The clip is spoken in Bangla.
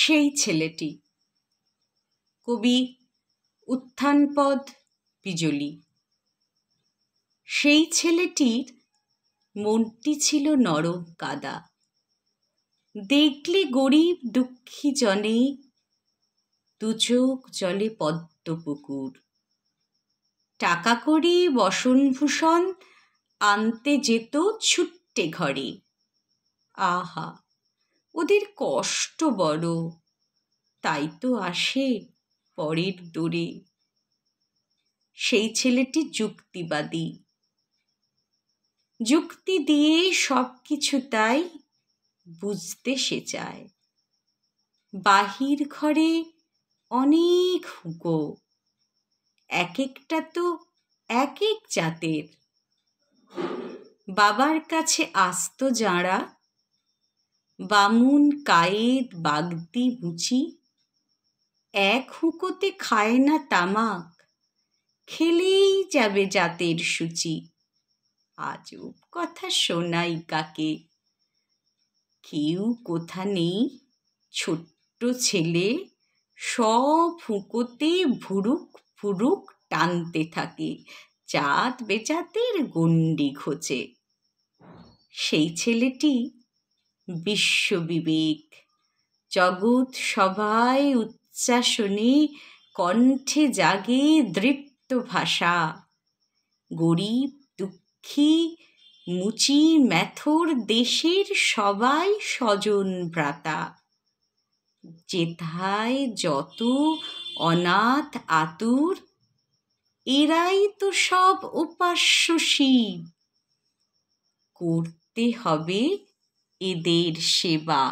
সেই ছেলেটি কবি উত্থানপদ বিজলি সেই ছেলেটির মনটি ছিল নরম কাদা দেখলে গরিব দুঃখী জনে দুচোখ জলে পদ্ম পুকুর টাকা করি বসনভূষণ আনতে যেত ছুট্টে ঘরে আহা ওদের কষ্ট বড় তাই তো আসে পরের দূরে সেই ছেলেটি যুক্তিবাদী যুক্তি দিয়ে সব কিছু তাই বুঝতে সে চায় বাহির ঘরে অনেক হুকো এক একটা তো এক এক জাতের বাবার কাছে আসতো যাঁরা বামুন কায়েদ বাগদি বুচি এক হুঁকোতে খায় না তামাক খেলেই যাবে জাতের সূচি আজব কথা শোনাই কাকে কেউ কোথা নেই ছোট্ট ছেলে সব হুঁকোতে ভুরুক ফুরুক টানতে থাকে চাঁদ বেচাতের গণ্ডি ঘোচে সেই ছেলেটি বিশ্ববিবেক জগৎ সবাই উচ্চাসনে কণ্ঠে জাগে দৃপ্ত ভাষা গরিব দুঃখী মুচি ম্যাথর দেশের সবাই স্বজন ভ্রাতা যেথায় যত অনাথ আতুর এরাই তো সব উপাস্য শিব করতে হবে এদের সেবা